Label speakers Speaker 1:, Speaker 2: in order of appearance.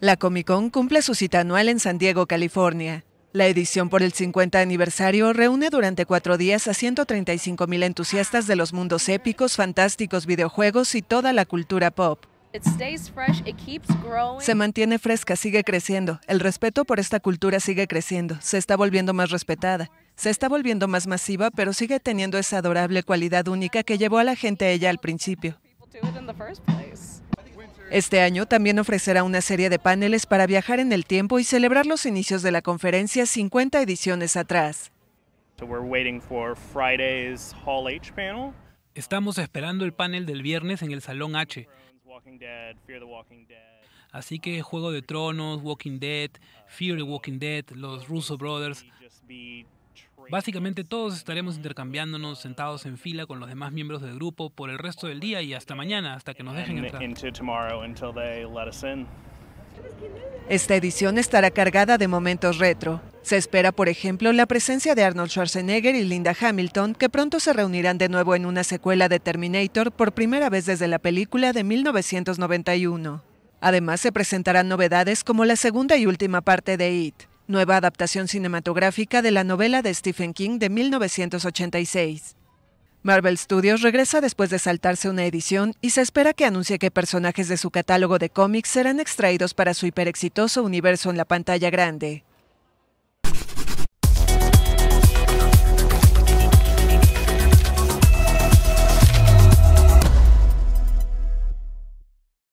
Speaker 1: La Comic Con cumple su cita anual en San Diego, California. La edición por el 50 aniversario reúne durante cuatro días a 135 mil entusiastas de los mundos épicos, fantásticos, videojuegos y toda la cultura pop. Se mantiene fresca, sigue creciendo. El respeto por esta cultura sigue creciendo. Se está volviendo más respetada. Se está volviendo más masiva, pero sigue teniendo esa adorable cualidad única que llevó a la gente a ella al principio. Este año también ofrecerá una serie de paneles para viajar en el tiempo y celebrar los inicios de la conferencia 50 ediciones atrás.
Speaker 2: Estamos esperando el panel del viernes en el Salón H. Así que Juego de Tronos, Walking Dead, Fear the Walking Dead, los Russo Brothers. Básicamente todos estaremos intercambiándonos sentados en fila con los demás miembros del grupo por el resto del día y hasta mañana, hasta que nos dejen entrar.
Speaker 1: Esta edición estará cargada de momentos retro. Se espera, por ejemplo, la presencia de Arnold Schwarzenegger y Linda Hamilton, que pronto se reunirán de nuevo en una secuela de Terminator por primera vez desde la película de 1991. Además, se presentarán novedades como la segunda y última parte de It, nueva adaptación cinematográfica de la novela de Stephen King de 1986. Marvel Studios regresa después de saltarse una edición y se espera que anuncie que personajes de su catálogo de cómics serán extraídos para su hiperexitoso universo en la pantalla grande.